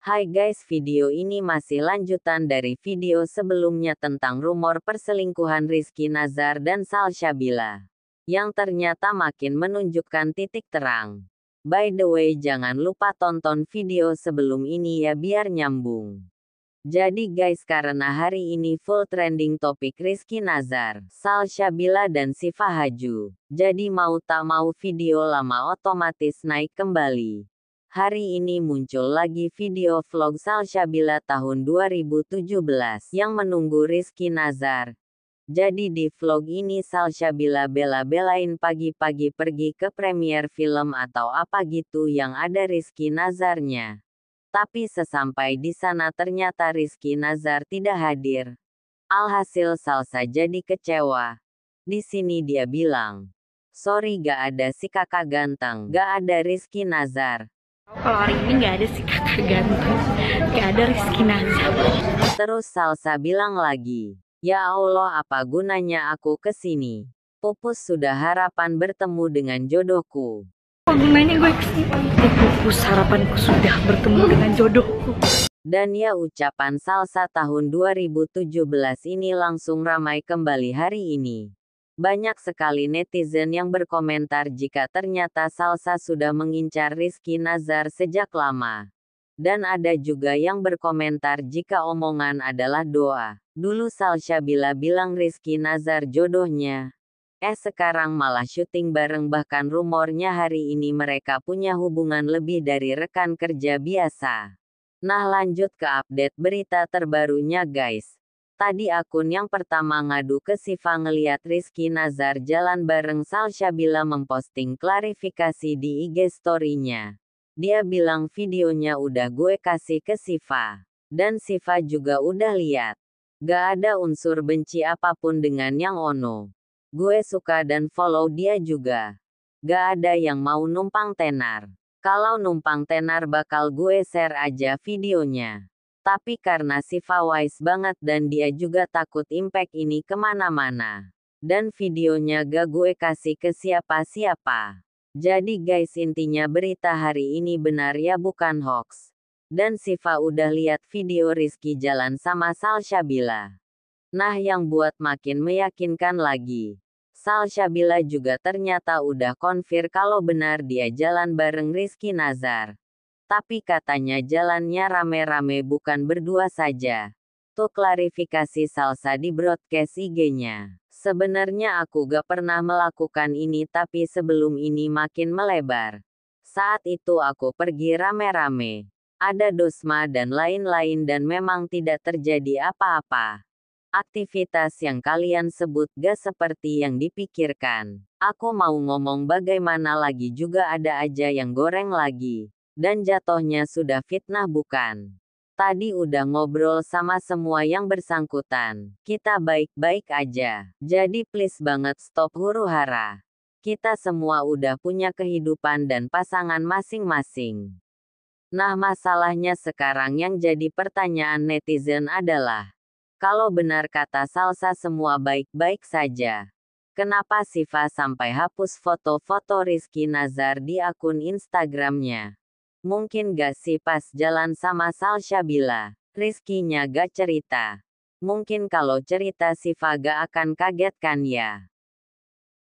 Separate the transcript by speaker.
Speaker 1: Hai guys, video ini masih lanjutan dari video sebelumnya tentang rumor perselingkuhan Rizky Nazar dan Salsha Yang ternyata makin menunjukkan titik terang. By the way, jangan lupa tonton video sebelum ini ya biar nyambung. Jadi guys karena hari ini full trending topik Rizky Nazar, Salsha dan Siva Haju. Jadi mau tak mau video lama otomatis naik kembali. Hari ini muncul lagi video vlog Salsabila tahun 2017 yang menunggu Rizky Nazar. Jadi di vlog ini Salsabila bela-belain pagi-pagi pergi ke premier film atau apa gitu yang ada Rizky Nazarnya. Tapi sesampai di sana ternyata Rizky Nazar tidak hadir. Alhasil Salsa jadi kecewa. Di sini dia bilang, Sorry gak ada si kakak ganteng, gak ada Rizky Nazar kalau hari ini nggak ada si kakak ganteng nggak ada Rizky Nasa terus Salsa bilang lagi ya Allah apa gunanya aku kesini Pupus sudah harapan bertemu dengan jodohku apa gunanya gue kesini Pupus harapanku sudah bertemu dengan jodohku dan ya ucapan salsa tahun 2017 ini langsung ramai kembali hari ini. Banyak sekali netizen yang berkomentar jika ternyata Salsa sudah mengincar Rizky Nazar sejak lama. Dan ada juga yang berkomentar jika omongan adalah doa. Dulu Salsa bila bilang Rizky Nazar jodohnya. Eh sekarang malah syuting bareng bahkan rumornya hari ini mereka punya hubungan lebih dari rekan kerja biasa. Nah lanjut ke update berita terbarunya guys. Tadi akun yang pertama ngadu ke Siva ngeliat Rizky Nazar jalan bareng Salsabila memposting klarifikasi di IG story-nya. Dia bilang videonya udah gue kasih ke Siva. Dan Siva juga udah lihat. Gak ada unsur benci apapun dengan yang Ono. Gue suka dan follow dia juga. Gak ada yang mau numpang tenar. Kalau numpang tenar bakal gue share aja videonya. Tapi karena Siva wise banget dan dia juga takut impact ini kemana-mana. Dan videonya gak gue kasih ke siapa-siapa. Jadi guys intinya berita hari ini benar ya bukan hoax. Dan Siva udah lihat video Rizky jalan sama Salsabila. Nah yang buat makin meyakinkan lagi. Salsabila juga ternyata udah konfir kalau benar dia jalan bareng Rizky Nazar. Tapi katanya jalannya rame-rame bukan berdua saja. Tuh klarifikasi Salsa di broadcast IG-nya. Sebenarnya aku gak pernah melakukan ini tapi sebelum ini makin melebar. Saat itu aku pergi rame-rame. Ada dosma dan lain-lain dan memang tidak terjadi apa-apa aktivitas yang kalian sebut gak seperti yang dipikirkan. Aku mau ngomong bagaimana lagi juga ada aja yang goreng lagi. Dan jatohnya sudah fitnah bukan? Tadi udah ngobrol sama semua yang bersangkutan. Kita baik-baik aja. Jadi please banget stop huru-hara. Kita semua udah punya kehidupan dan pasangan masing-masing. Nah masalahnya sekarang yang jadi pertanyaan netizen adalah. Kalau benar kata Salsa semua baik-baik saja. Kenapa Siva sampai hapus foto-foto Rizky Nazar di akun Instagramnya? Mungkin gak sih pas jalan sama Salsabila, Rizkinya gak cerita. Mungkin kalau cerita si Vaga akan kaget kan ya.